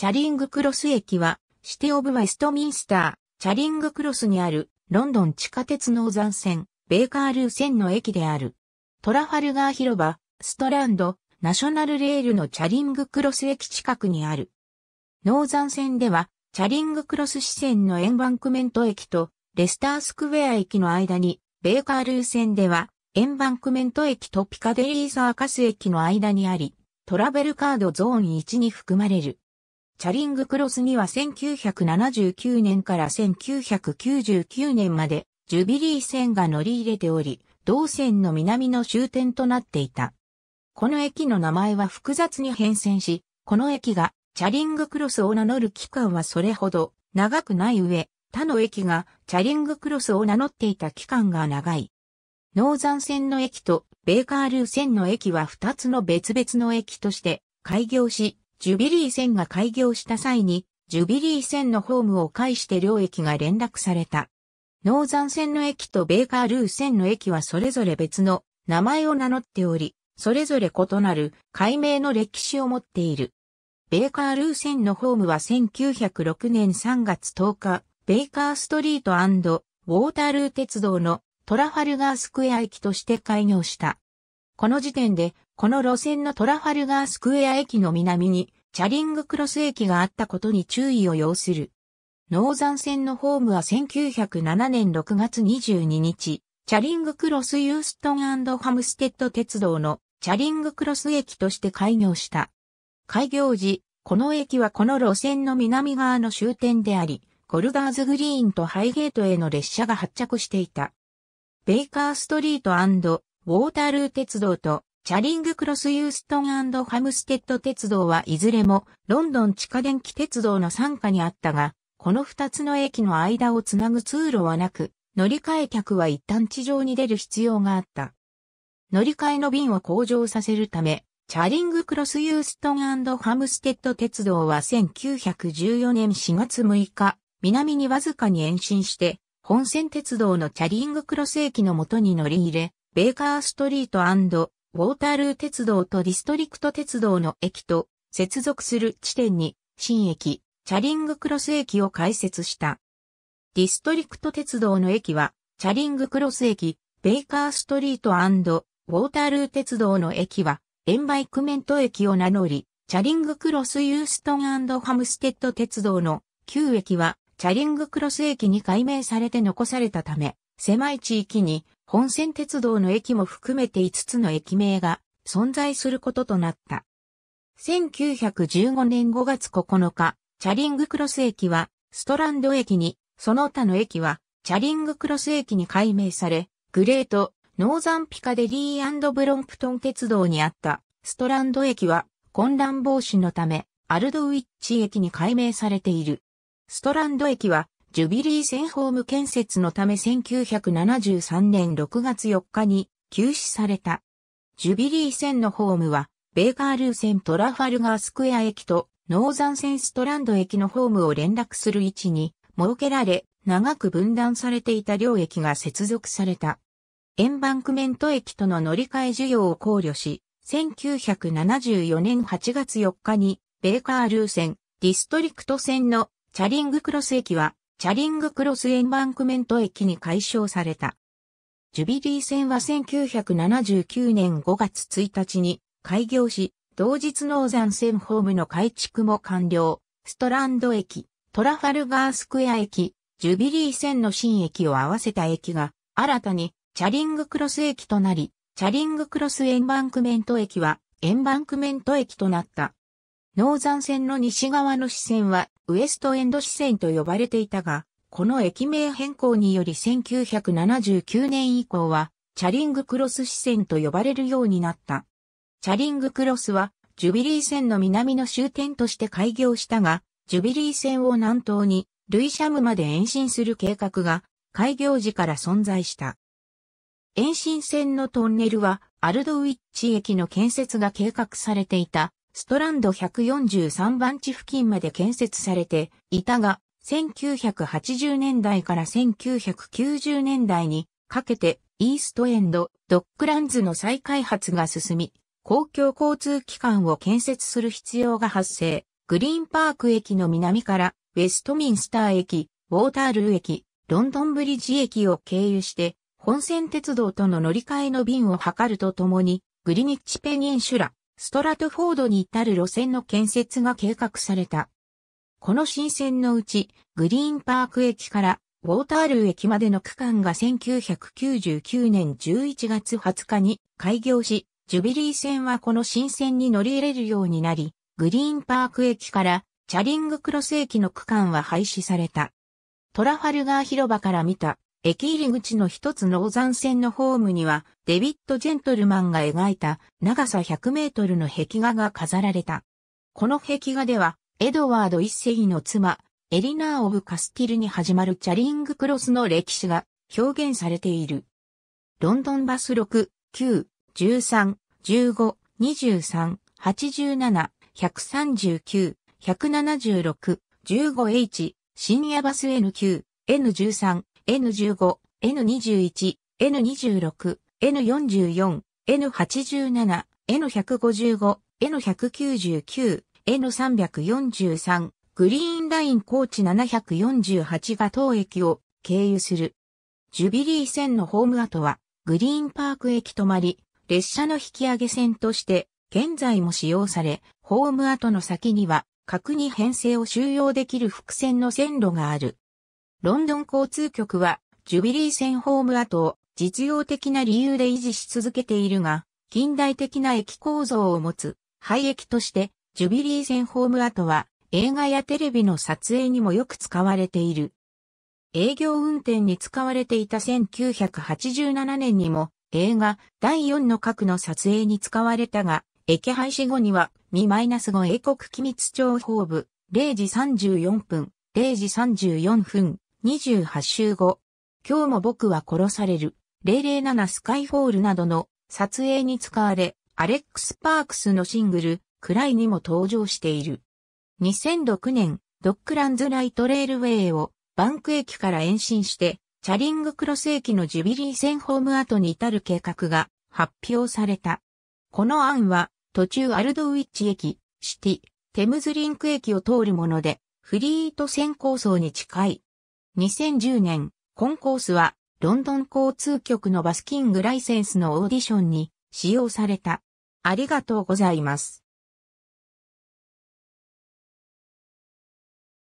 チャリングクロス駅は、シティオブウェストミンスター、チャリングクロスにある、ロンドン地下鉄の山線、ベーカールー線の駅である。トラファルガー広場、ストランド、ナショナルレールのチャリングクロス駅近くにある。ノーザン線では、チャリングクロス支線のエンバンクメント駅と、レスタースクウェア駅の間に、ベーカールー線では、エンバンクメント駅とピカデリーサーカス駅の間にあり、トラベルカードゾーン1に含まれる。チャリングクロスには1979年から1999年までジュビリー線が乗り入れており、同線の南の終点となっていた。この駅の名前は複雑に変遷し、この駅がチャリングクロスを名乗る期間はそれほど長くない上、他の駅がチャリングクロスを名乗っていた期間が長い。ノーザン線の駅とベーカールー線の駅は2つの別々の駅として開業し、ジュビリー線が開業した際に、ジュビリー線のホームを介して両駅が連絡された。ノーザン線の駅とベーカールー線の駅はそれぞれ別の名前を名乗っており、それぞれ異なる解明の歴史を持っている。ベーカールー線のホームは1906年3月10日、ベーカーストリートウォータールー鉄道のトラファルガースクエア駅として開業した。この時点でこの路線のトラファルガースクエア駅の南に、チャリングクロス駅があったことに注意を要する。ノーザン線のホームは1907年6月22日、チャリングクロスユーストンハムステッド鉄道のチャリングクロス駅として開業した。開業時、この駅はこの路線の南側の終点であり、ゴルガーズグリーンとハイゲートへの列車が発着していた。ベイカーストリートウォータールー鉄道とチャリングクロスユーストンハムステッド鉄道はいずれもロンドン地下電気鉄道の傘下にあったが、この二つの駅の間をつなぐ通路はなく、乗り換え客は一旦地上に出る必要があった。乗り換えの便を向上させるため、チャリングクロスユーストンハムステッド鉄道は1914年4月6日、南にわずかに延伸して、本線鉄道のチャリングクロス駅の元に乗り入れ、ベーカーストリートウォータールー鉄道とディストリクト鉄道の駅と接続する地点に新駅、チャリングクロス駅を開設した。ディストリクト鉄道の駅は、チャリングクロス駅、ベイカーストリートウォータールー鉄道の駅は、エンバイクメント駅を名乗り、チャリングクロスユーストンハムステッド鉄道の旧駅は、チャリングクロス駅に改名されて残されたため、狭い地域に本線鉄道の駅も含めて5つの駅名が存在することとなった。1915年5月9日、チャリングクロス駅はストランド駅に、その他の駅はチャリングクロス駅に改名され、グレート、ノーザンピカデリーブロンプトン鉄道にあったストランド駅は混乱防止のため、アルドウィッチ駅に改名されている。ストランド駅はジュビリー戦ホーム建設のため1973年6月4日に休止された。ジュビリー線のホームは、ベーカールー線トラファルガースクエア駅とノーザン線ストランド駅のホームを連絡する位置に設けられ、長く分断されていた両駅が接続された。エンバンクメント駅との乗り換え需要を考慮し、1974年8月4日に、ベーカールー線、ディストリクト線のチャリングクロス駅はチャリングクロスエンバンクメント駅に改称された。ジュビリー線は1979年5月1日に開業し、同日ノーザン線ホームの改築も完了、ストランド駅、トラファルガースクエア駅、ジュビリー線の新駅を合わせた駅が、新たにチャリングクロス駅となり、チャリングクロスエンバンクメント駅はエンバンクメント駅となった。ノーザン線の西側の支線はウエストエンド支線と呼ばれていたが、この駅名変更により1979年以降は、チャリングクロス支線と呼ばれるようになった。チャリングクロスは、ジュビリー線の南の終点として開業したが、ジュビリー線を南東に、ルイシャムまで延伸する計画が、開業時から存在した。延伸線のトンネルは、アルドウィッチ駅の建設が計画されていたストランド143番地付近まで建設されていたが、1980年代から1990年代にかけてイーストエンド、ドックランズの再開発が進み、公共交通機関を建設する必要が発生。グリーンパーク駅の南からウェストミンスター駅、ウォータールー駅、ロンドンブリッジ駅を経由して本線鉄道との乗り換えの便を図るとともに、グリニッチペニンシュラ、ストラトフォードに至る路線の建設が計画された。この新線のうち、グリーンパーク駅からウォータールー駅までの区間が1999年11月20日に開業し、ジュビリー線はこの新線に乗り入れるようになり、グリーンパーク駅からチャリングクロス駅の区間は廃止された。トラファルガー広場から見た駅入り口の一つの王山線のホームには、デビッド・ジェントルマンが描いた長さ100メートルの壁画が飾られた。この壁画では、エドワード一世の妻、エリナー・オブ・カスティルに始まるチャリング・クロスの歴史が表現されている。ロンドンバス6、9、13、15、23、87、139、176、15H、深夜バス N9、N13、N15、N21、N26、N44、N87、N155、N199、N343、グリーンライン高知748が当駅を経由する。ジュビリー線のホーム跡は、グリーンパーク駅止まり、列車の引き上げ線として、現在も使用され、ホーム跡の先には、角に編成を収容できる伏線の線路がある。ロンドン交通局は、ジュビリー線ホーム跡を実用的な理由で維持し続けているが、近代的な駅構造を持つ、廃駅として、ジュビリー線ホーム跡は、映画やテレビの撮影にもよく使われている。営業運転に使われていた1987年にも、映画第4の核の撮影に使われたが、駅廃止後には、2-5英国機密庁方部、0時34分、0時34分、28週後、今日も僕は殺される、007スカイフォールなどの撮影に使われ、アレックス・パークスのシングル、くらいにも登場している。2006年、ドックランズ・ライト・レールウェイをバンク駅から延伸して、チャリング・クロス駅のジュビリー線ホーム跡に至る計画が発表された。この案は、途中アルドウィッチ駅、シティ、テムズリンク駅を通るもので、フリート線構想に近い2010年、コンコースは、ロンドン交通局のバスキングライセンスのオーディションに使用された。ありがとうございます。